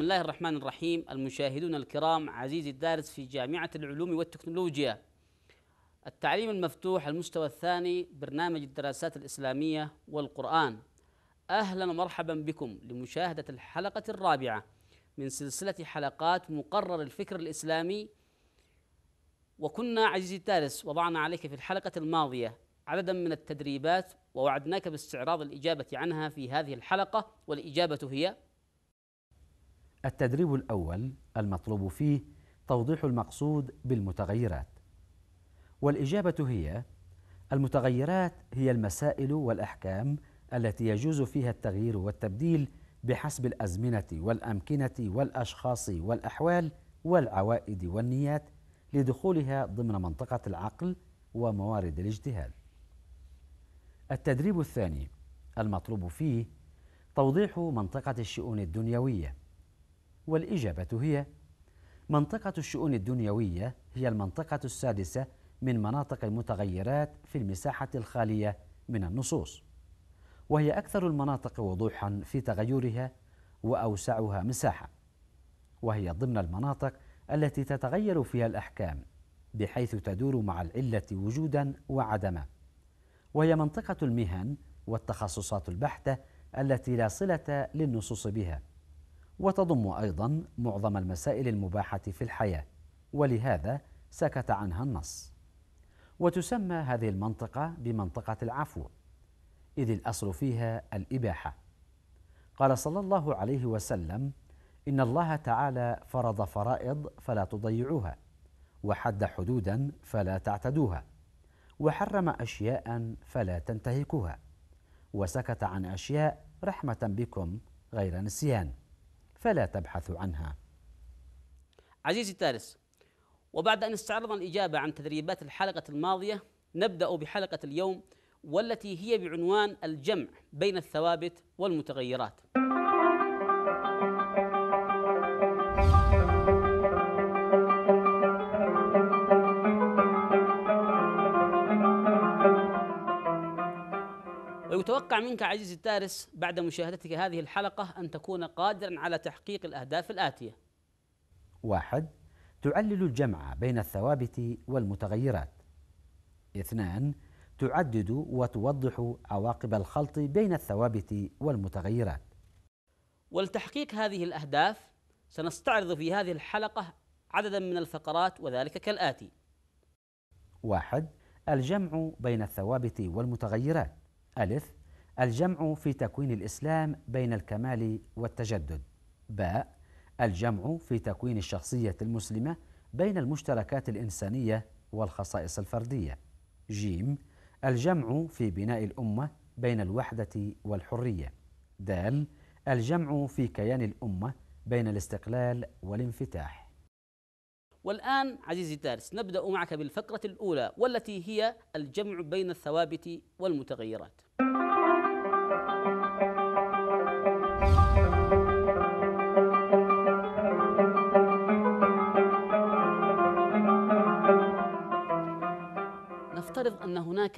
بسم الله الرحمن الرحيم المشاهدون الكرام عزيزي الدارس في جامعة العلوم والتكنولوجيا التعليم المفتوح المستوى الثاني برنامج الدراسات الإسلامية والقرآن أهلا ومرحبا بكم لمشاهدة الحلقة الرابعة من سلسلة حلقات مقرر الفكر الإسلامي وكنا عزيزي الدارس وضعنا عليك في الحلقة الماضية عددا من التدريبات ووعدناك باستعراض الإجابة عنها في هذه الحلقة والإجابة هي التدريب الأول المطلوب فيه توضيح المقصود بالمتغيرات والإجابة هي المتغيرات هي المسائل والأحكام التي يجوز فيها التغيير والتبديل بحسب الأزمنة والأمكنة والأشخاص والأحوال والعوائد والنيات لدخولها ضمن منطقة العقل وموارد الاجتهاد. التدريب الثاني المطلوب فيه توضيح منطقة الشؤون الدنيوية والإجابة هي منطقة الشؤون الدنيوية هي المنطقة السادسة من مناطق المتغيرات في المساحة الخالية من النصوص وهي أكثر المناطق وضوحا في تغيرها وأوسعها مساحة وهي ضمن المناطق التي تتغير فيها الأحكام بحيث تدور مع العلة وجودا وعدما وهي منطقة المهن والتخصصات البحتة التي لا صلة للنصوص بها وتضم أيضا معظم المسائل المباحة في الحياة ولهذا سكت عنها النص وتسمى هذه المنطقة بمنطقة العفو إذ الأصل فيها الإباحة قال صلى الله عليه وسلم إن الله تعالى فرض فرائض فلا تضيعوها وحد حدودا فلا تعتدوها وحرم أشياء فلا تنتهكوها وسكت عن أشياء رحمة بكم غير نسيان فلا تبحث عنها عزيزي تارس وبعد أن استعرضنا الإجابة عن تدريبات الحلقة الماضية نبدأ بحلقة اليوم والتي هي بعنوان الجمع بين الثوابت والمتغيرات أتوقع منك عزيزي الدارس بعد مشاهدتك هذه الحلقة أن تكون قادرا على تحقيق الأهداف الآتية واحد تعلل الجمع بين الثوابت والمتغيرات اثنان تعدد وتوضح عواقب الخلط بين الثوابت والمتغيرات ولتحقيق هذه الأهداف سنستعرض في هذه الحلقة عددا من الفقرات وذلك كالآتي واحد الجمع بين الثوابت والمتغيرات ألف الجمع في تكوين الإسلام بين الكمال والتجدد باء الجمع في تكوين الشخصية المسلمة بين المشتركات الإنسانية والخصائص الفردية جيم الجمع في بناء الأمة بين الوحدة والحرية دال الجمع في كيان الأمة بين الاستقلال والانفتاح والآن عزيزي الدارس نبدأ معك بالفقرة الأولى والتي هي الجمع بين الثوابت والمتغيرات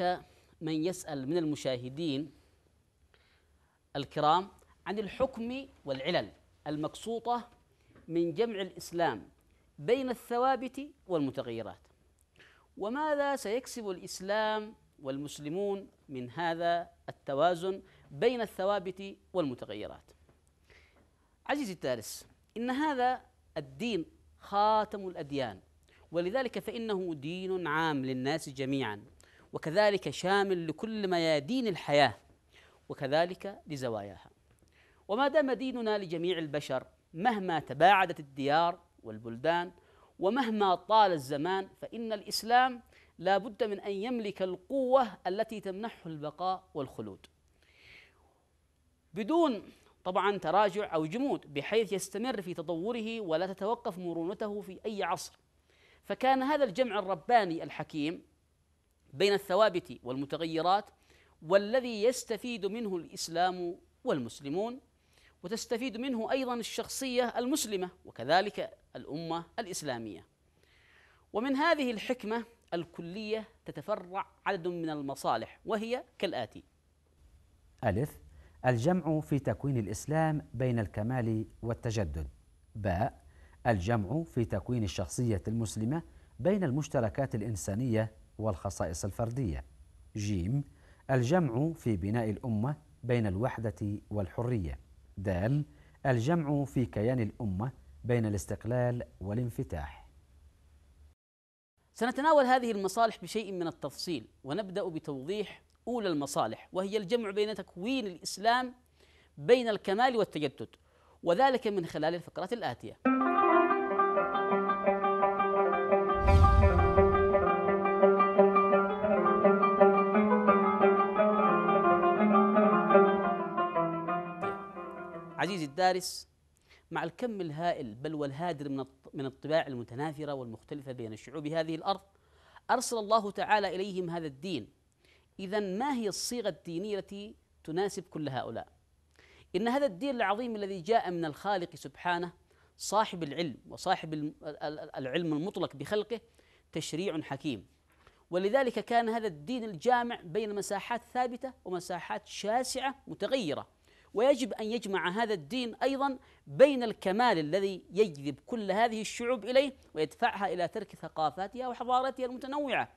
هناك من يسأل من المشاهدين الكرام عن الحكم والعلل المقصودة من جمع الإسلام بين الثوابت والمتغيرات وماذا سيكسب الإسلام والمسلمون من هذا التوازن بين الثوابت والمتغيرات عزيزي الدارس إن هذا الدين خاتم الأديان ولذلك فإنه دين عام للناس جميعا وكذلك شامل لكل ميادين الحياه وكذلك لزواياها وما دام ديننا لجميع البشر مهما تباعدت الديار والبلدان ومهما طال الزمان فان الاسلام لا بد من ان يملك القوه التي تمنحه البقاء والخلود بدون طبعا تراجع او جمود بحيث يستمر في تطوره ولا تتوقف مرونته في اي عصر فكان هذا الجمع الرباني الحكيم بين الثوابت والمتغيرات والذي يستفيد منه الاسلام والمسلمون وتستفيد منه ايضا الشخصيه المسلمه وكذلك الامه الاسلاميه. ومن هذه الحكمه الكليه تتفرع عدد من المصالح وهي كالاتي: ألف الجمع في تكوين الاسلام بين الكمال والتجدد. باء الجمع في تكوين الشخصيه المسلمه بين المشتركات الانسانيه والخصائص الفردية جيم الجمع في بناء الأمة بين الوحدة والحرية د الجمع في كيان الأمة بين الاستقلال والانفتاح سنتناول هذه المصالح بشيء من التفصيل ونبدأ بتوضيح أولى المصالح وهي الجمع بين تكوين الإسلام بين الكمال والتجدد وذلك من خلال الفقرات الآتية المدارس مع الكم الهائل بل والهادر من من الطباع المتنافرة والمختلفة بين شعوب هذه الأرض أرسل الله تعالى إليهم هذا الدين إذا ما هي الصيغة الدينية التي تناسب كل هؤلاء إن هذا الدين العظيم الذي جاء من الخالق سبحانه صاحب العلم وصاحب العلم المطلق بخلقه تشريع حكيم ولذلك كان هذا الدين الجامع بين مساحات ثابته ومساحات شاسعه متغيره ويجب أن يجمع هذا الدين أيضا بين الكمال الذي يجذب كل هذه الشعوب إليه ويدفعها إلى ترك ثقافاتها وحضارتها المتنوعة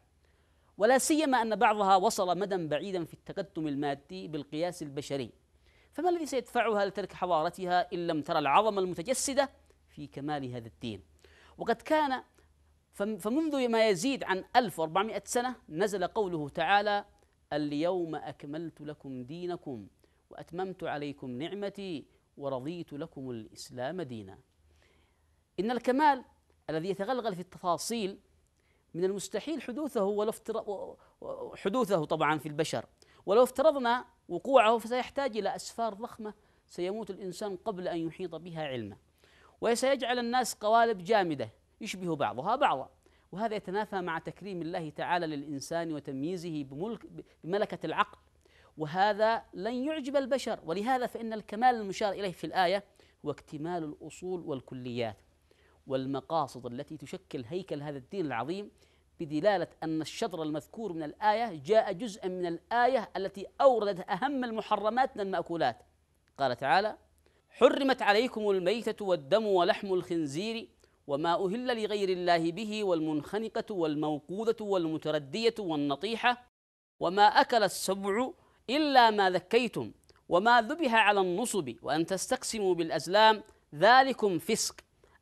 ولا سيما أن بعضها وصل مدى بعيدا في التقدم المادي بالقياس البشري فما الذي سيدفعها لترك حضارتها إن لم ترى العظمة المتجسدة في كمال هذا الدين وقد كان فمنذ ما يزيد عن 1400 سنة نزل قوله تعالى اليوم أكملت لكم دينكم وأتممت عليكم نعمتي ورضيت لكم الإسلام دينا إن الكمال الذي يتغلغل في التفاصيل من المستحيل حدوثه ولو حدوثه طبعا في البشر ولو افترضنا وقوعه فسيحتاج إلى أسفار ضخمة سيموت الإنسان قبل أن يحيط بها علما وسيجعل الناس قوالب جامدة يشبه بعضها بعضا وهذا يتنافى مع تكريم الله تعالى للإنسان وتمييزه بملك بملكة العقل وهذا لن يعجب البشر ولهذا فإن الكمال المشار إليه في الآية هو اكتمال الأصول والكليات والمقاصد التي تشكل هيكل هذا الدين العظيم بدلالة أن الشطر المذكور من الآية جاء جزءا من الآية التي أوردت أهم المحرمات من المأكولات قال تعالى حرمت عليكم الميتة والدم ولحم الخنزير وما أهل لغير الله به والمنخنقة والموقوذة والمتردية والنطيحة وما أكل السبع إلا ما ذكيتم وما ذبح على النصب وأن تستقسموا بالأزلام ذلكم فسق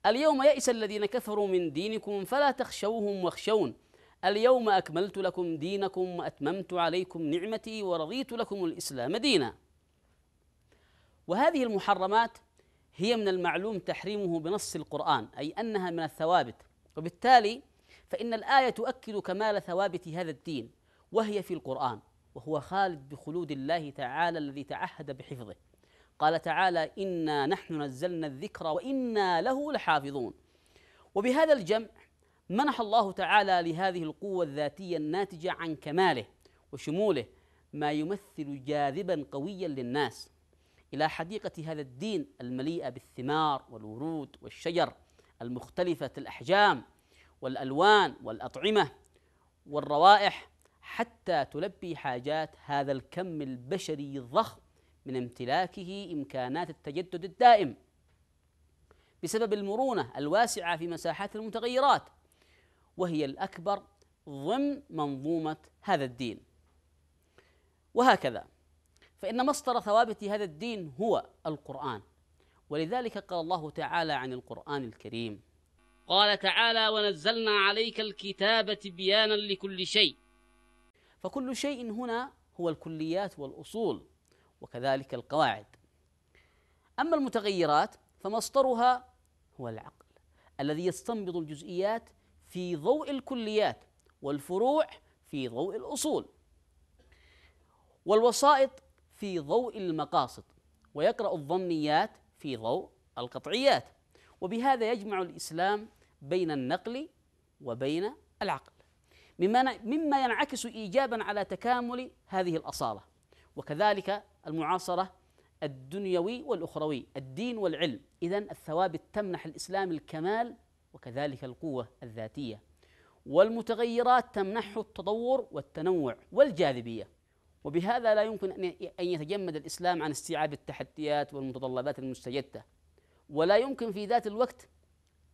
اليوم يئس الذين كفروا من دينكم فلا تخشوهم واخشون اليوم أكملت لكم دينكم وأتممت عليكم نعمتي ورضيت لكم الإسلام دينا وهذه المحرمات هي من المعلوم تحريمه بنص القرآن أي أنها من الثوابت وبالتالي فإن الآية تؤكد كمال ثوابت هذا الدين وهي في القرآن وهو خالد بخلود الله تعالى الذي تعهد بحفظه قال تعالى انا نحن نزلنا الذكر وانا له لحافظون وبهذا الجمع منح الله تعالى لهذه القوه الذاتيه الناتجه عن كماله وشموله ما يمثل جاذبا قويا للناس الى حديقه هذا الدين المليئه بالثمار والورود والشجر المختلفه الاحجام والالوان والاطعمه والروائح حتى تلبي حاجات هذا الكم البشري الضخم من امتلاكه امكانات التجدد الدائم بسبب المرونه الواسعه في مساحات المتغيرات وهي الاكبر ضمن منظومه هذا الدين وهكذا فان مصدر ثوابت هذا الدين هو القران ولذلك قال الله تعالى عن القران الكريم قال تعالى ونزلنا عليك الكتاب بيانا لكل شيء فكل شيء هنا هو الكليات والأصول وكذلك القواعد أما المتغيرات فمصدرها هو العقل الذي يستنبط الجزئيات في ضوء الكليات والفروع في ضوء الأصول والوسائط في ضوء المقاصد ويقرأ الظنيات في ضوء القطعيات وبهذا يجمع الإسلام بين النقل وبين العقل مما مما ينعكس ايجابا على تكامل هذه الاصاله وكذلك المعاصره الدنيوي والاخروي الدين والعلم اذا الثوابت تمنح الاسلام الكمال وكذلك القوه الذاتيه والمتغيرات تمنحه التطور والتنوع والجاذبيه وبهذا لا يمكن ان يتجمد الاسلام عن استيعاب التحديات والمتطلبات المستجده ولا يمكن في ذات الوقت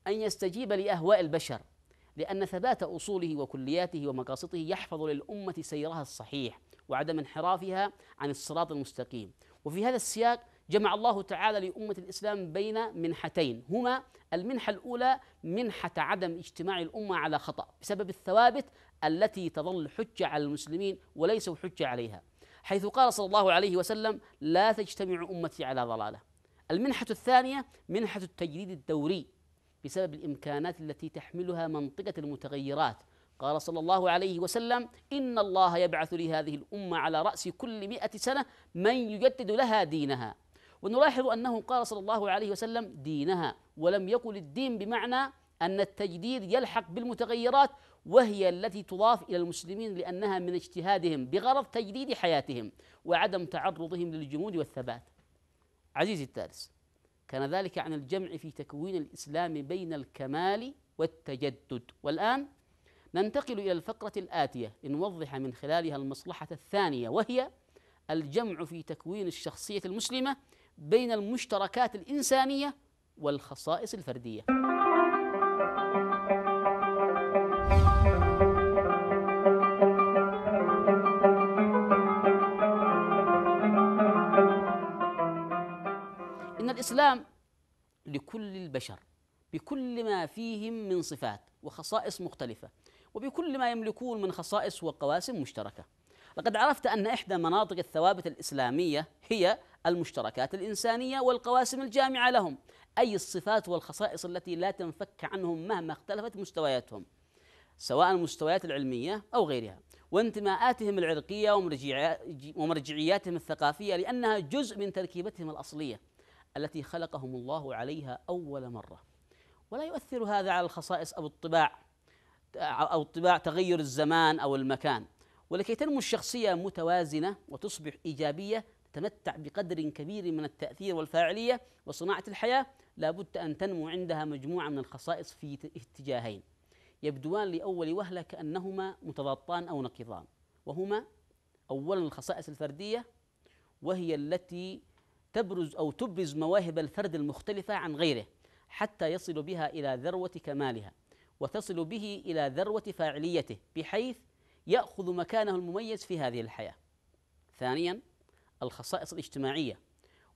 ان يستجيب لاهواء البشر لأن ثبات أصوله وكلياته ومقاصده يحفظ للأمة سيرها الصحيح وعدم انحرافها عن الصراط المستقيم وفي هذا السياق جمع الله تعالى لأمة الإسلام بين منحتين هما المنحة الأولى منحة عدم اجتماع الأمة على خطأ بسبب الثوابت التي تظل حجة على المسلمين وليسوا حجة عليها حيث قال صلى الله عليه وسلم لا تجتمع أمتي على ضلالة المنحة الثانية منحة التجريد الدوري بسبب الامكانات التي تحملها منطقه المتغيرات قال صلى الله عليه وسلم ان الله يبعث لهذه الامه على راس كل مئة سنه من يجدد لها دينها ونلاحظ انه قال صلى الله عليه وسلم دينها ولم يقل الدين بمعنى ان التجديد يلحق بالمتغيرات وهي التي تضاف الى المسلمين لانها من اجتهادهم بغرض تجديد حياتهم وعدم تعرضهم للجمود والثبات عزيزي الثالث كان ذلك عن الجمع في تكوين الإسلام بين الكمال والتجدد والآن ننتقل إلى الفقرة الآتية لنوضح من خلالها المصلحة الثانية وهي الجمع في تكوين الشخصية المسلمة بين المشتركات الإنسانية والخصائص الفردية الإسلام لكل البشر بكل ما فيهم من صفات وخصائص مختلفة وبكل ما يملكون من خصائص وقواسم مشتركة لقد عرفت أن إحدى مناطق الثوابت الإسلامية هي المشتركات الإنسانية والقواسم الجامعة لهم أي الصفات والخصائص التي لا تنفك عنهم مهما اختلفت مستوياتهم سواء المستويات العلمية أو غيرها وانتماءاتهم العرقية ومرجعياتهم الثقافية لأنها جزء من تركيبتهم الأصلية التي خلقهم الله عليها أول مرة ولا يؤثر هذا على الخصائص أو الطباع أو الطباع تغير الزمان أو المكان ولكي تنمو الشخصية متوازنة وتصبح إيجابية تتمتع بقدر كبير من التأثير والفاعلية وصناعة الحياة لابد أن تنمو عندها مجموعة من الخصائص في اتجاهين يبدوان لأول وهلة كأنهما متضادان أو نقيضان وهما أولا الخصائص الفردية وهي التي تبرز أو تبرز مواهب الفرد المختلفة عن غيره حتى يصل بها إلى ذروة كمالها وتصل به إلى ذروة فاعليته بحيث يأخذ مكانه المميز في هذه الحياة. ثانيا الخصائص الاجتماعية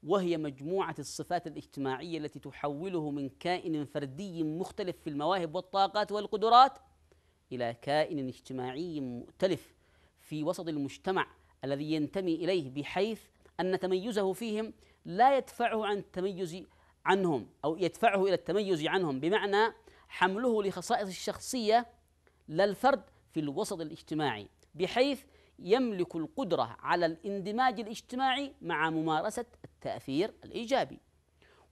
وهي مجموعة الصفات الاجتماعية التي تحوله من كائن فردي مختلف في المواهب والطاقات والقدرات إلى كائن اجتماعي مؤتلف في وسط المجتمع الذي ينتمي إليه بحيث أن تميزه فيهم لا يدفعه عن التميز عنهم أو يدفعه إلى التميز عنهم بمعنى حمله لخصائص الشخصية لا الفرد في الوسط الاجتماعي بحيث يملك القدرة على الاندماج الاجتماعي مع ممارسة التأثير الإيجابي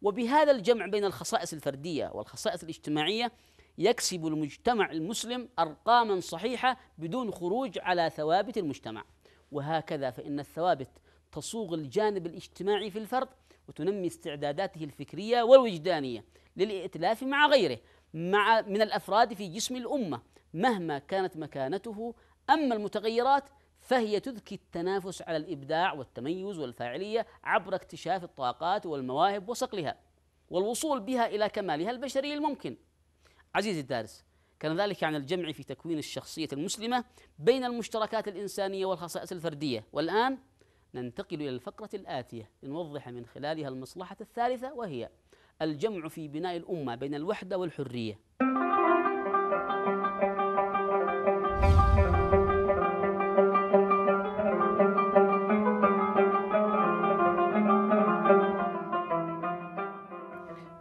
وبهذا الجمع بين الخصائص الفردية والخصائص الاجتماعية يكسب المجتمع المسلم أرقاما صحيحة بدون خروج على ثوابت المجتمع وهكذا فإن الثوابت تصوغ الجانب الاجتماعي في الفرد وتنمي استعداداته الفكريه والوجدانيه للائتلاف مع غيره مع من الافراد في جسم الامه مهما كانت مكانته اما المتغيرات فهي تذكي التنافس على الابداع والتميز والفاعليه عبر اكتشاف الطاقات والمواهب وصقلها والوصول بها الى كمالها البشري الممكن. عزيزي الدارس كان ذلك عن الجمع في تكوين الشخصيه المسلمه بين المشتركات الانسانيه والخصائص الفرديه والان ننتقل إلى الفقرة الآتية لنوضح من خلالها المصلحة الثالثة وهي الجمع في بناء الأمة بين الوحدة والحرية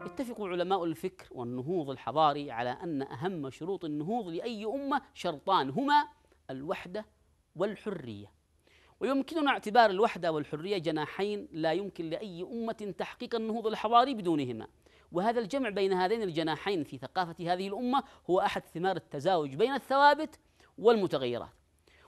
يتفق علماء الفكر والنهوض الحضاري على أن أهم شروط النهوض لأي أمة شرطان هما الوحدة والحرية ويمكننا اعتبار الوحدة والحرية جناحين لا يمكن لأي أمة تحقيق النهوض الحضاري بدونهما وهذا الجمع بين هذين الجناحين في ثقافة هذه الأمة هو أحد ثمار التزاوج بين الثوابت والمتغيرات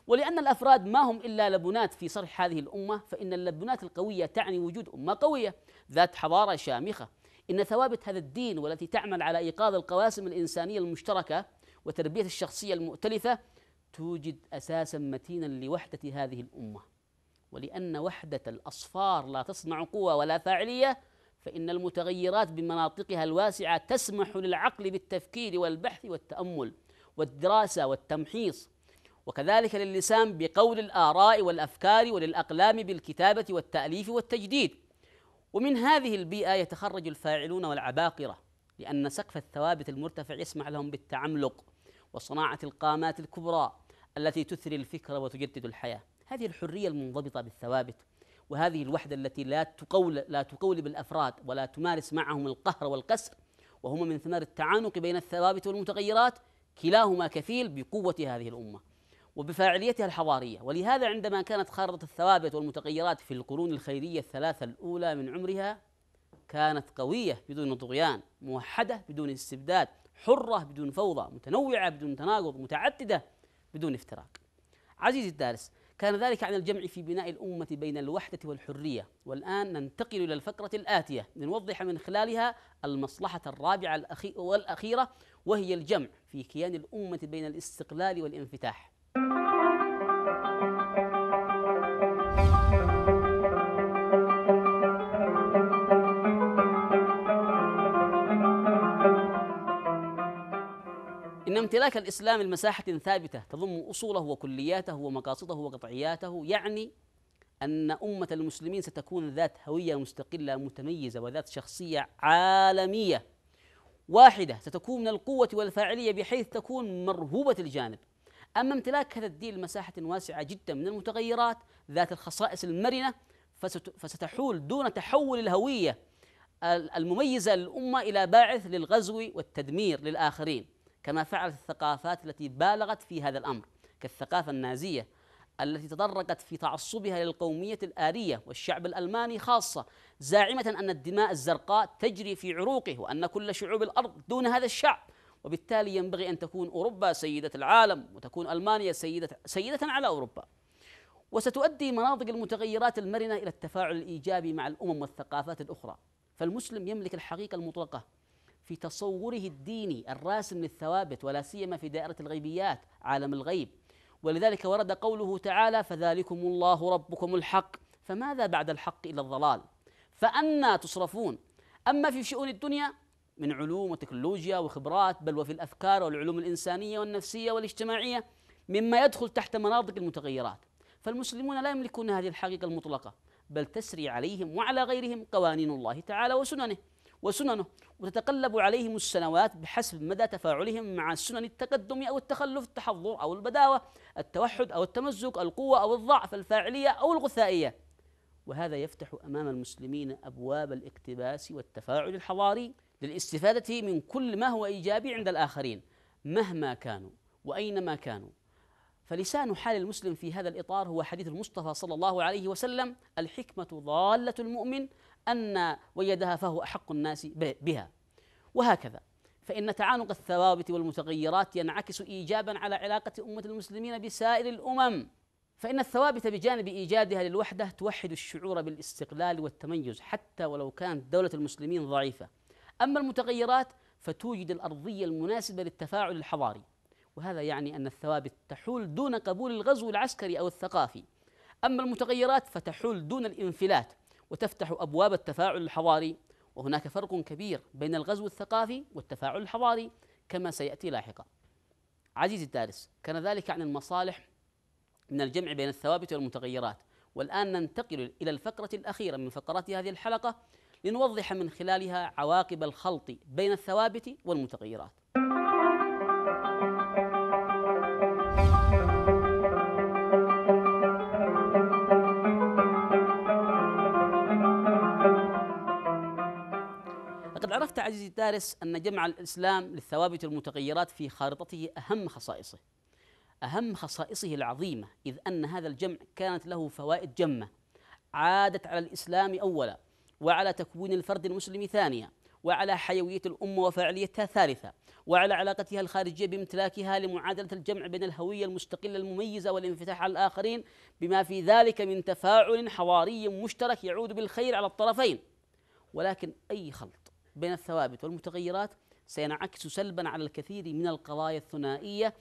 ولأن الأفراد ما هم إلا لبنات في صرح هذه الأمة فإن اللبنات القوية تعني وجود أمة قوية ذات حضارة شامخة إن ثوابت هذا الدين والتي تعمل على إيقاظ القواسم الإنسانية المشتركة وتربية الشخصية المؤتلفة توجد اساسا متينا لوحده هذه الامه ولان وحده الاصفار لا تصنع قوه ولا فاعليه فان المتغيرات بمناطقها الواسعه تسمح للعقل بالتفكير والبحث والتامل والدراسه والتمحيص وكذلك للسان بقول الاراء والافكار وللاقلام بالكتابه والتاليف والتجديد ومن هذه البيئه يتخرج الفاعلون والعباقره لان سقف الثوابت المرتفع يسمح لهم بالتعملق وصناعه القامات الكبرى التي تثري الفكر وتجدد الحياة هذه الحرية المنضبطة بالثوابت وهذه الوحدة التي لا تقول لا تقولب الأفراد ولا تمارس معهم القهر والقسر وهما من ثمار التعانق بين الثوابت والمتغيرات كلاهما كفيل بقوة هذه الأمة وبفاعليتها الحضارية ولهذا عندما كانت خارطة الثوابت والمتغيرات في القرون الخيرية الثلاثة الأولى من عمرها كانت قوية بدون طغيان موحدة بدون استبداد حرة بدون فوضى متنوعة بدون تناقض متعددة بدون افتراق. عزيزي الدارس، كان ذلك عن الجمع في بناء الأمة بين الوحدة والحرية، والآن ننتقل إلى الفقرة الآتية لنوضح من خلالها المصلحة الرابعة والأخيرة وهي الجمع في كيان الأمة بين الاستقلال والانفتاح. امتلاك الإسلام لمساحة ثابتة تضم أصوله وكلياته ومقاصده وقطعياته يعني أن أمة المسلمين ستكون ذات هوية مستقلة متميزة وذات شخصية عالمية واحدة ستكون من القوة والفاعلية بحيث تكون مرهوبة الجانب أما امتلاك هذا الدين لمساحة واسعة جدا من المتغيرات ذات الخصائص المرنة فستحول دون تحول الهوية المميزة للأمة إلى باعث للغزو والتدمير للآخرين كما فعلت الثقافات التي بالغت في هذا الامر كالثقافه النازيه التي تطرقت في تعصبها للقوميه الاريه والشعب الالماني خاصه زاعمه ان الدماء الزرقاء تجري في عروقه وان كل شعوب الارض دون هذا الشعب وبالتالي ينبغي ان تكون اوروبا سيده العالم وتكون المانيا سيده سيده على اوروبا وستؤدي مناطق المتغيرات المرنه الى التفاعل الايجابي مع الامم والثقافات الاخرى فالمسلم يملك الحقيقه المطلقه في تصوره الديني الراسم للثوابت ولا سيما في دائره الغيبيات عالم الغيب ولذلك ورد قوله تعالى فذلكم الله ربكم الحق فماذا بعد الحق الا الضلال فانى تصرفون اما في شؤون الدنيا من علوم وتكنولوجيا وخبرات بل وفي الافكار والعلوم الانسانيه والنفسيه والاجتماعيه مما يدخل تحت مناطق المتغيرات فالمسلمون لا يملكون هذه الحقيقه المطلقه بل تسري عليهم وعلى غيرهم قوانين الله تعالى وسننه وسننه وتتقلب عليهم السنوات بحسب مدى تفاعلهم مع سنن التقدم أو التخلف التحضر أو البداوة التوحد أو التمزق القوة أو الضعف الفاعلية أو الغثائية وهذا يفتح أمام المسلمين أبواب الاقتباس والتفاعل الحضاري للاستفادة من كل ما هو إيجابي عند الآخرين مهما كانوا وأينما كانوا فلسان حال المسلم في هذا الإطار هو حديث المصطفى صلى الله عليه وسلم الحكمة ضالة المؤمن أن وجدها فهو أحق الناس بها وهكذا فإن تعانق الثوابت والمتغيرات ينعكس إيجابا على علاقة أمة المسلمين بسائر الأمم فإن الثوابت بجانب إيجادها للوحدة توحد الشعور بالاستقلال والتميز حتى ولو كانت دولة المسلمين ضعيفة أما المتغيرات فتوجد الأرضية المناسبة للتفاعل الحضاري وهذا يعني أن الثوابت تحول دون قبول الغزو العسكري أو الثقافي أما المتغيرات فتحول دون الانفلات وتفتح أبواب التفاعل الحضاري وهناك فرق كبير بين الغزو الثقافي والتفاعل الحضاري كما سيأتي لاحقا عزيزي الدارس كان ذلك عن المصالح من الجمع بين الثوابت والمتغيرات والآن ننتقل إلى الفقرة الأخيرة من فقرات هذه الحلقة لنوضح من خلالها عواقب الخلط بين الثوابت والمتغيرات الدارس أن جمع الإسلام للثوابت المتغيرات في خارطته أهم خصائصه أهم خصائصه العظيمة إذ أن هذا الجمع كانت له فوائد جمة عادت على الإسلام أولا وعلى تكوين الفرد المسلم ثانيا وعلى حيوية الأمة وفاعليتها ثالثة وعلى علاقتها الخارجية بامتلاكها لمعادلة الجمع بين الهوية المستقلة المميزة والانفتاح على الآخرين بما في ذلك من تفاعل حواري مشترك يعود بالخير على الطرفين ولكن أي خلط بين الثوابت والمتغيرات سينعكس سلبا على الكثير من القضايا الثنائيه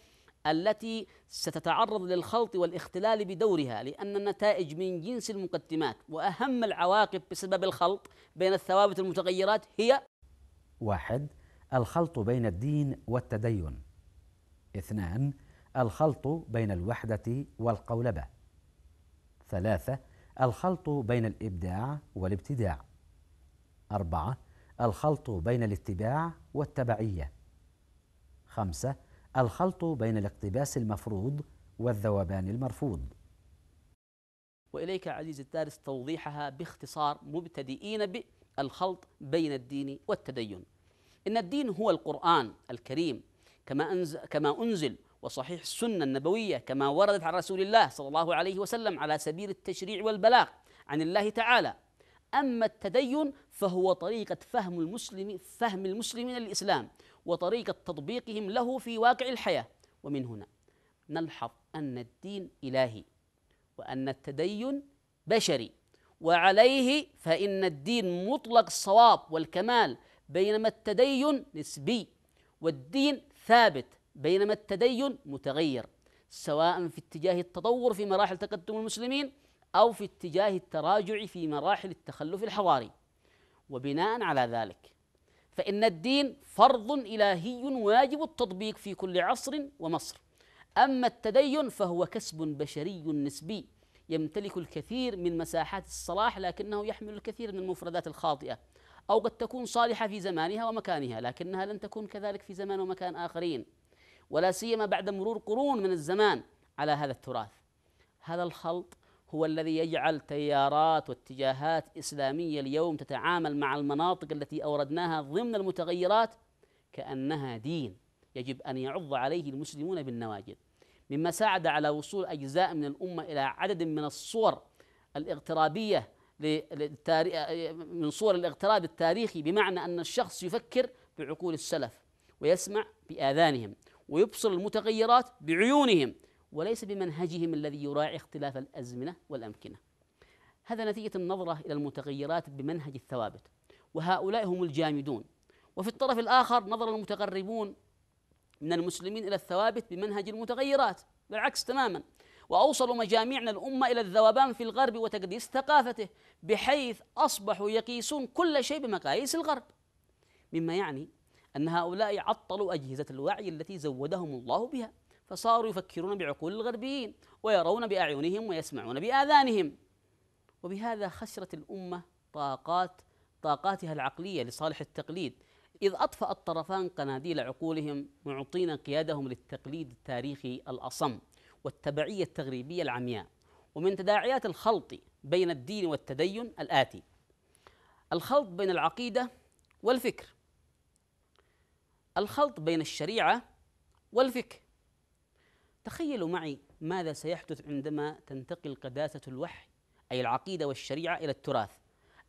التي ستتعرض للخلط والاختلال بدورها لان النتائج من جنس المقدمات واهم العواقب بسبب الخلط بين الثوابت والمتغيرات هي واحد الخلط بين الدين والتدين اثنان الخلط بين الوحده والقولبه ثلاثه الخلط بين الابداع والابتداع اربعه الخلط بين الاتباع والتبعية خمسة الخلط بين الاقتباس المفروض والذوبان المرفوض وإليك عزيز الدارس توضيحها باختصار مبتدئين بالخلط بين الدين والتدين إن الدين هو القرآن الكريم كما أنزل, كما أنزل وصحيح السنة النبوية كما وردت عن رسول الله صلى الله عليه وسلم على سبيل التشريع والبلاغ عن الله تعالى أما التدين فهو طريقة فهم المسلم فهم المسلمين للإسلام وطريقة تطبيقهم له في واقع الحياة ومن هنا نلحظ أن الدين إلهي وأن التدين بشري وعليه فإن الدين مطلق الصواب والكمال بينما التدين نسبي والدين ثابت بينما التدين متغير سواء في اتجاه التطور في مراحل تقدم المسلمين أو في اتجاه التراجع في مراحل التخلف الحضاري وبناء على ذلك فإن الدين فرض إلهي واجب التطبيق في كل عصر ومصر أما التدين فهو كسب بشري نسبي يمتلك الكثير من مساحات الصلاح لكنه يحمل الكثير من المفردات الخاطئة أو قد تكون صالحة في زمانها ومكانها لكنها لن تكون كذلك في زمان ومكان آخرين ولا سيما بعد مرور قرون من الزمان على هذا التراث هذا الخلط هو الذي يجعل تيارات واتجاهات إسلامية اليوم تتعامل مع المناطق التي أوردناها ضمن المتغيرات كأنها دين يجب أن يعض عليه المسلمون بالنواجذ مما ساعد على وصول أجزاء من الأمة إلى عدد من الصور الاغترابية من صور الاغتراب التاريخي بمعنى أن الشخص يفكر بعقول السلف ويسمع بآذانهم ويبصر المتغيرات بعيونهم وليس بمنهجهم الذي يراعي اختلاف الازمنه والامكنه. هذا نتيجه النظره الى المتغيرات بمنهج الثوابت وهؤلاء هم الجامدون وفي الطرف الاخر نظر المتقربون من المسلمين الى الثوابت بمنهج المتغيرات بالعكس تماما واوصلوا مجاميعنا الامه الى الذوبان في الغرب وتقديس ثقافته بحيث اصبحوا يقيسون كل شيء بمقاييس الغرب مما يعني ان هؤلاء عطلوا اجهزه الوعي التي زودهم الله بها فصاروا يفكرون بعقول الغربيين ويرون باعينهم ويسمعون باذانهم وبهذا خسرت الامه طاقات طاقاتها العقليه لصالح التقليد اذ اطفا الطرفان قناديل عقولهم معطين قيادهم للتقليد التاريخي الاصم والتبعيه التغريبيه العمياء ومن تداعيات الخلط بين الدين والتدين الاتي الخلط بين العقيده والفكر الخلط بين الشريعه والفكر تخيلوا معي ماذا سيحدث عندما تنتقل قداسة الوحي أي العقيدة والشريعة إلى التراث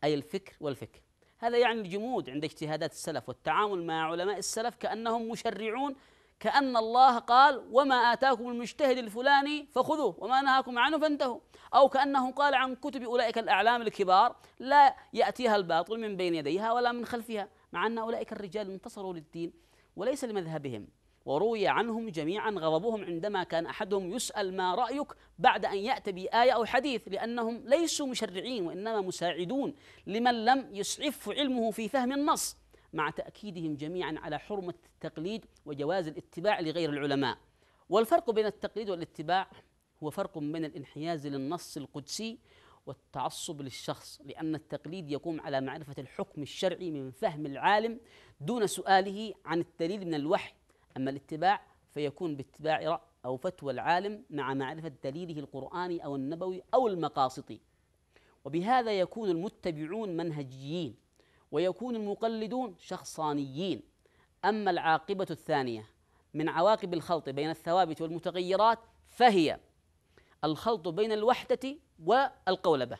أي الفكر والفكر هذا يعني الجمود عند اجتهادات السلف والتعامل مع علماء السلف كأنهم مشرعون كأن الله قال وما آتاكم المجتهد الفلاني فخذوه وما نهاكم عنه فانتهوا أو كأنه قال عن كتب أولئك الأعلام الكبار لا يأتيها الباطل من بين يديها ولا من خلفها مع أن أولئك الرجال انتصروا للدين وليس لمذهبهم وروي عنهم جميعا غضبهم عندما كان احدهم يسال ما رايك بعد ان ياتي بايه او حديث لانهم ليسوا مشرعين وانما مساعدون لمن لم يسعف علمه في فهم النص مع تاكيدهم جميعا على حرمه التقليد وجواز الاتباع لغير العلماء والفرق بين التقليد والاتباع هو فرق بين الانحياز للنص القدسي والتعصب للشخص لأن التقليد يقوم على معرفة الحكم الشرعي من فهم العالم دون سؤاله عن الدليل من الوحي أما الاتباع فيكون باتباع أو فتوى العالم مع معرفة دليله القرآني أو النبوي أو المقاصطي وبهذا يكون المتبعون منهجيين ويكون المقلدون شخصانيين أما العاقبة الثانية من عواقب الخلط بين الثوابت والمتغيرات فهي الخلط بين الوحدة والقولبة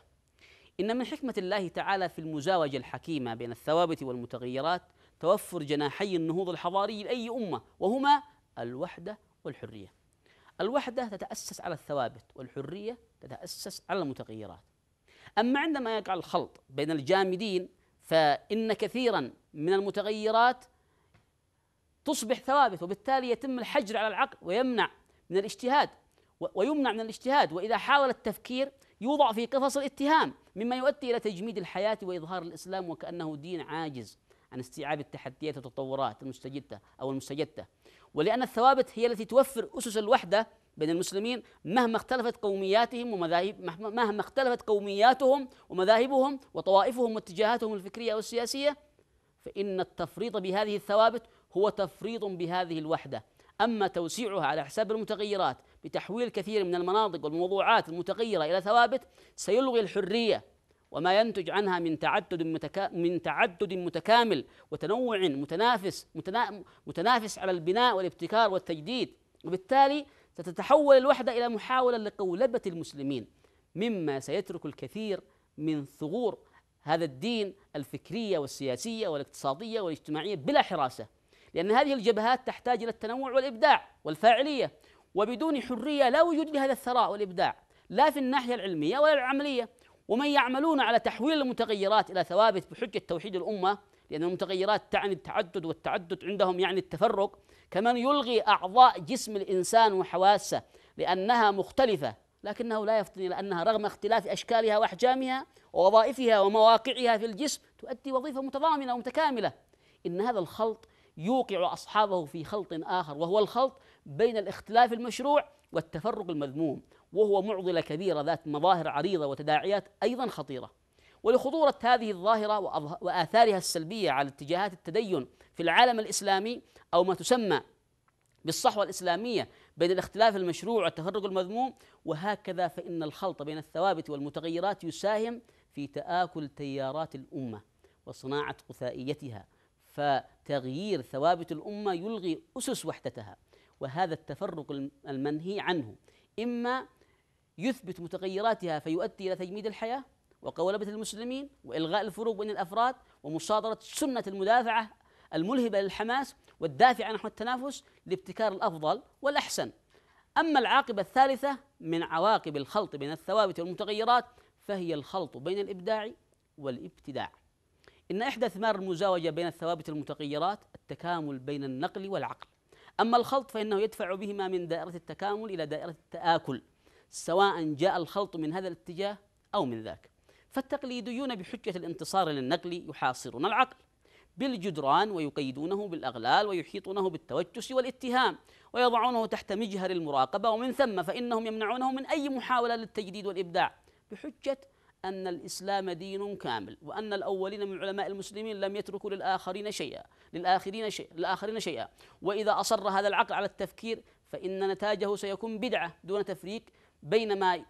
إن من حكمة الله تعالى في المزاوجة الحكيمة بين الثوابت والمتغيرات توفر جناحي النهوض الحضاري لأي أمة وهما الوحدة والحرية الوحدة تتأسس على الثوابت والحرية تتأسس على المتغيرات أما عندما يقع الخلط بين الجامدين فإن كثيرا من المتغيرات تصبح ثوابت وبالتالي يتم الحجر على العقل ويمنع من الاجتهاد ويمنع من الاجتهاد وإذا حاول التفكير يوضع في قفص الاتهام مما يؤدي إلى تجميد الحياة وإظهار الإسلام وكأنه دين عاجز عن استيعاب التحديات والتطورات المستجدة أو المستجدة ولأن الثوابت هي التي توفر أسس الوحدة بين المسلمين مهما اختلفت قومياتهم ومذاهب مهما اختلفت قومياتهم ومذاهبهم وطوائفهم واتجاهاتهم الفكرية والسياسية فإن التفريط بهذه الثوابت هو تفريط بهذه الوحدة أما توسيعها على حساب المتغيرات بتحويل كثير من المناطق والموضوعات المتغيرة إلى ثوابت سيلغي الحرية وما ينتج عنها من تعدد متكا من تعدد متكامل وتنوع متنافس متنا متنافس على البناء والابتكار والتجديد وبالتالي ستتحول الوحدة إلى محاولة لقولبة المسلمين مما سيترك الكثير من ثغور هذا الدين الفكرية والسياسية والاقتصادية والاجتماعية بلا حراسة لأن هذه الجبهات تحتاج إلى التنوع والإبداع والفاعلية وبدون حرية لا وجود لهذا الثراء والإبداع لا في الناحية العلمية ولا العملية ومن يعملون على تحويل المتغيرات إلى ثوابت بحجة توحيد الأمة لأن المتغيرات تعني التعدد والتعدد عندهم يعني التفرق كمن يلغي أعضاء جسم الإنسان وحواسه لأنها مختلفة لكنه لا يفتني إلى أنها رغم اختلاف أشكالها وأحجامها ووظائفها ومواقعها في الجسم تؤدي وظيفة متضامنة ومتكاملة إن هذا الخلط يوقع أصحابه في خلط آخر وهو الخلط بين الاختلاف المشروع والتفرق المذموم وهو معضله كبيره ذات مظاهر عريضه وتداعيات ايضا خطيره ولخطوره هذه الظاهره واثارها السلبيه على اتجاهات التدين في العالم الاسلامي او ما تسمى بالصحوه الاسلاميه بين الاختلاف المشروع والتفرق المذموم وهكذا فان الخلط بين الثوابت والمتغيرات يساهم في تآكل تيارات الامه وصناعه قثائيتها فتغيير ثوابت الامه يلغي اسس وحدتها وهذا التفرق المنهي عنه إما يثبت متغيراتها فيؤدي إلى تجميد الحياة وقولبة المسلمين وإلغاء الفروق بين الأفراد ومصادرة سنة المدافعة الملهبة للحماس والدافعة نحو التنافس لابتكار الأفضل والأحسن أما العاقبة الثالثة من عواقب الخلط بين الثوابت والمتغيرات فهي الخلط بين الإبداع والابتداع إن إحدى ثمار المزاوجة بين الثوابت والمتغيرات التكامل بين النقل والعقل أما الخلط فإنه يدفع بهما من دائرة التكامل إلى دائرة التآكل سواء جاء الخلط من هذا الاتجاه أو من ذاك فالتقليديون بحجة الانتصار للنقل يحاصرون العقل بالجدران ويقيدونه بالأغلال ويحيطونه بالتوجس والاتهام ويضعونه تحت مجهر المراقبة ومن ثم فإنهم يمنعونه من أي محاولة للتجديد والإبداع بحجة أن الإسلام دين كامل وأن الأولين من علماء المسلمين لم يتركوا للآخرين شيئا للآخرين شيئا للآخرين شيئا وإذا أصر هذا العقل على التفكير فإن نتاجه سيكون بدعة دون تفريق بينما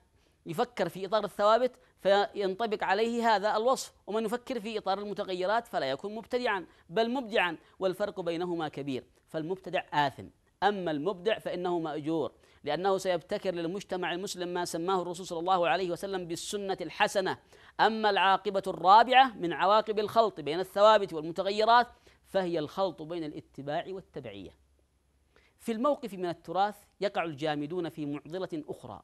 يفكر في إطار الثوابت فينطبق عليه هذا الوصف ومن يفكر في إطار المتغيرات فلا يكون مبتدعا بل مبدعا والفرق بينهما كبير فالمبتدع آثم أما المبدع فإنه مأجور لأنه سيبتكر للمجتمع المسلم ما سماه الرسول صلى الله عليه وسلم بالسنة الحسنة أما العاقبة الرابعة من عواقب الخلط بين الثوابت والمتغيرات فهي الخلط بين الاتباع والتبعية في الموقف من التراث يقع الجامدون في معضلة أخرى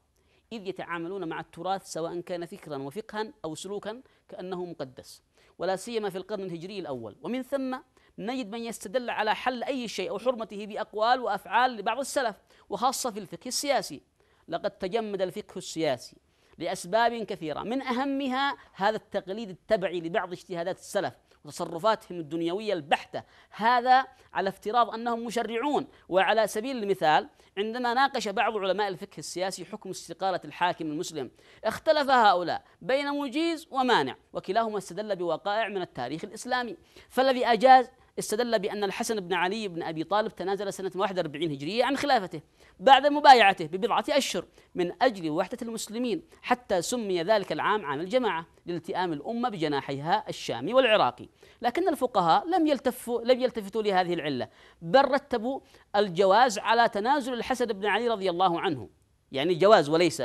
إذ يتعاملون مع التراث سواء كان فكرا وفقها أو سلوكا كأنه مقدس ولا سيما في القرن الهجري الأول ومن ثم نجد من يستدل على حل أي شيء أو حرمته بأقوال وأفعال لبعض السلف وخاصة في الفقه السياسي لقد تجمد الفقه السياسي لأسباب كثيرة من أهمها هذا التقليد التبعي لبعض اجتهادات السلف وتصرفاتهم الدنيوية البحتة هذا على افتراض أنهم مشرعون وعلى سبيل المثال عندما ناقش بعض علماء الفقه السياسي حكم استقالة الحاكم المسلم اختلف هؤلاء بين مجيز ومانع وكلاهما استدل بوقائع من التاريخ الإسلامي فالذي أجاز استدل بأن الحسن بن علي بن أبي طالب تنازل سنة 41 هجرية عن خلافته بعد مبايعته ببضعة أشهر من أجل وحدة المسلمين حتى سمي ذلك العام عام الجماعة لالتئام الأمة بجناحيها الشامي والعراقي لكن الفقهاء لم يلتفوا لم يلتفتوا لهذه العلة بل رتبوا الجواز على تنازل الحسن بن علي رضي الله عنه يعني جواز وليس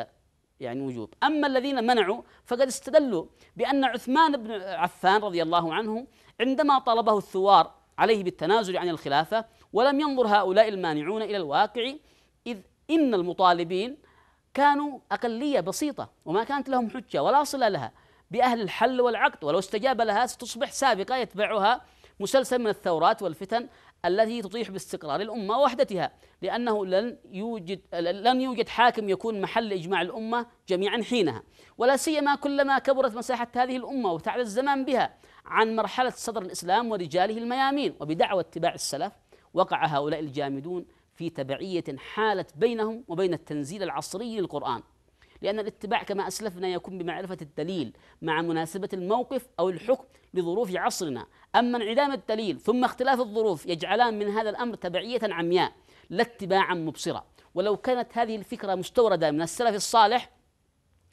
يعني وجوب أما الذين منعوا فقد استدلوا بأن عثمان بن عفان رضي الله عنه عندما طلبه الثوار عليه بالتنازل عن الخلافة ولم ينظر هؤلاء المانعون إلى الواقع إذ إن المطالبين كانوا أقلية بسيطة وما كانت لهم حجة ولا صلة لها بأهل الحل والعقد ولو استجاب لها ستصبح سابقة يتبعها مسلسل من الثورات والفتن التي تطيح باستقرار الأمة وحدتها لأنه لن يوجد لن يوجد حاكم يكون محل إجماع الأمة جميعا حينها ولا سيما كلما كبرت مساحة هذه الأمة وتعلى الزمان بها عن مرحلة صدر الإسلام ورجاله الميامين وبدعوى اتباع السلف وقع هؤلاء الجامدون في تبعية حالت بينهم وبين التنزيل العصري للقرآن لأن الاتباع كما أسلفنا يكون بمعرفة الدليل مع مناسبة الموقف أو الحكم لظروف عصرنا أما انعدام الدليل ثم اختلاف الظروف يجعلان من هذا الأمر تبعية عمياء لا اتباعا مبصرا ولو كانت هذه الفكرة مستوردة من السلف الصالح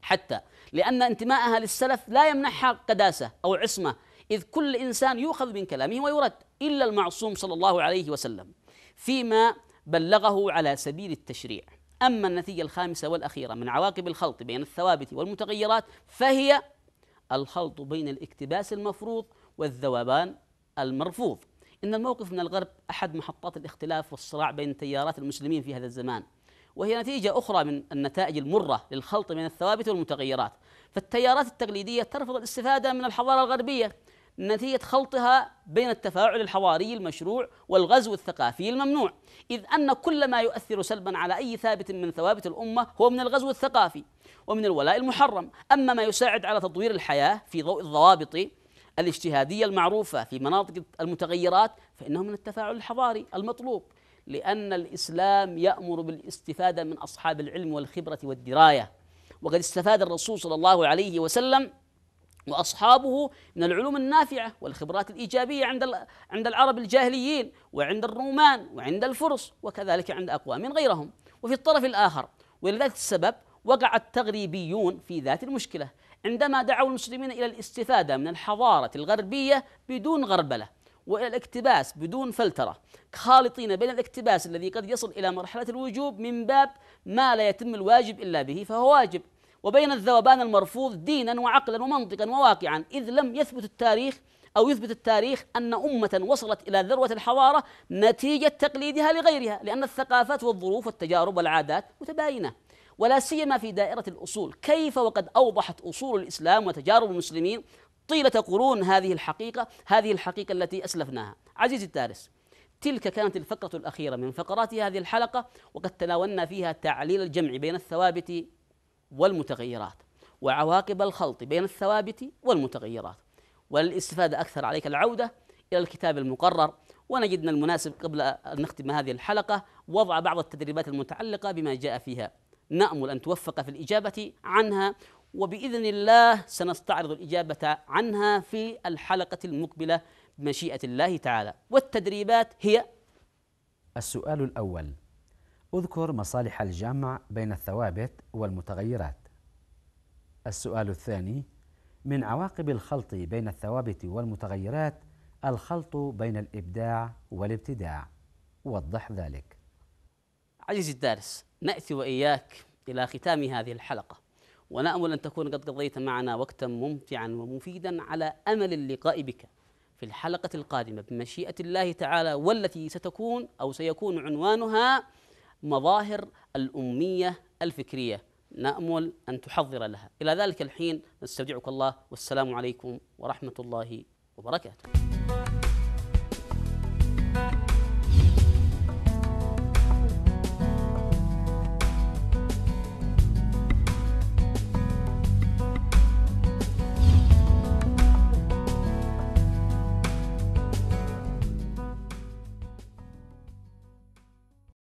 حتى لأن انتماءها للسلف لا يمنحها قداسة أو عصمة إذ كل إنسان يؤخذ من كلامه ويرد إلا المعصوم صلى الله عليه وسلم فيما بلغه على سبيل التشريع أما النتيجة الخامسة والأخيرة من عواقب الخلط بين الثوابت والمتغيرات فهي الخلط بين الاكتباس المفروض والذوبان المرفوض إن الموقف من الغرب أحد محطات الاختلاف والصراع بين تيارات المسلمين في هذا الزمان وهي نتيجة أخرى من النتائج المرة للخلط بين الثوابت والمتغيرات فالتيارات التقليدية ترفض الاستفادة من الحضارة الغربية نتيجة خلطها بين التفاعل الحواري المشروع والغزو الثقافي الممنوع إذ أن كل ما يؤثر سلبا على أي ثابت من ثوابت الأمة هو من الغزو الثقافي ومن الولاء المحرم أما ما يساعد على تطوير الحياة في ضوء الضوابط الاجتهادية المعروفة في مناطق المتغيرات فإنه من التفاعل الحضاري المطلوب لأن الإسلام يأمر بالاستفادة من أصحاب العلم والخبرة والدراية وقد استفاد الرسول صلى الله عليه وسلم واصحابه من العلوم النافعه والخبرات الايجابيه عند عند العرب الجاهليين وعند الرومان وعند الفرس وكذلك عند اقوام غيرهم وفي الطرف الاخر ولذلك السبب وقع التغريبيون في ذات المشكله عندما دعوا المسلمين الى الاستفاده من الحضاره الغربيه بدون غربله والى الاكتباس بدون فلتره خالطين بين الاكتباس الذي قد يصل الى مرحله الوجوب من باب ما لا يتم الواجب الا به فهو واجب وبين الذوبان المرفوض دينا وعقلا ومنطقا وواقعا إذ لم يثبت التاريخ أو يثبت التاريخ أن أمة وصلت إلى ذروة الحضارة نتيجة تقليدها لغيرها لأن الثقافات والظروف والتجارب والعادات متباينة ولا سيما في دائرة الأصول كيف وقد أوضحت أصول الإسلام وتجارب المسلمين طيلة قرون هذه الحقيقة هذه الحقيقة التي أسلفناها عزيزي الدارس تلك كانت الفقرة الأخيرة من فقرات هذه الحلقة وقد تناولنا فيها تعليل الجمع بين الثوابت والمتغيرات وعواقب الخلط بين الثوابت والمتغيرات وللاستفادة أكثر عليك العودة إلى الكتاب المقرر ونجدنا المناسب قبل أن نختم هذه الحلقة وضع بعض التدريبات المتعلقة بما جاء فيها نأمل أن توفق في الإجابة عنها وبإذن الله سنستعرض الإجابة عنها في الحلقة المقبلة بمشيئة الله تعالى والتدريبات هي السؤال الأول اذكر مصالح الجمع بين الثوابت والمتغيرات. السؤال الثاني: من عواقب الخلط بين الثوابت والمتغيرات الخلط بين الإبداع والابتداع. وضح ذلك. عزيزي الدارس، نأتي وإياك إلى ختام هذه الحلقة. ونأمل أن تكون قد قضيت معنا وقتا ممتعا ومفيدا على أمل اللقاء بك في الحلقة القادمة بمشيئة الله تعالى والتي ستكون أو سيكون عنوانها مظاهر الأمية الفكرية نأمل أن تحضر لها إلى ذلك الحين نستودعك الله والسلام عليكم ورحمة الله وبركاته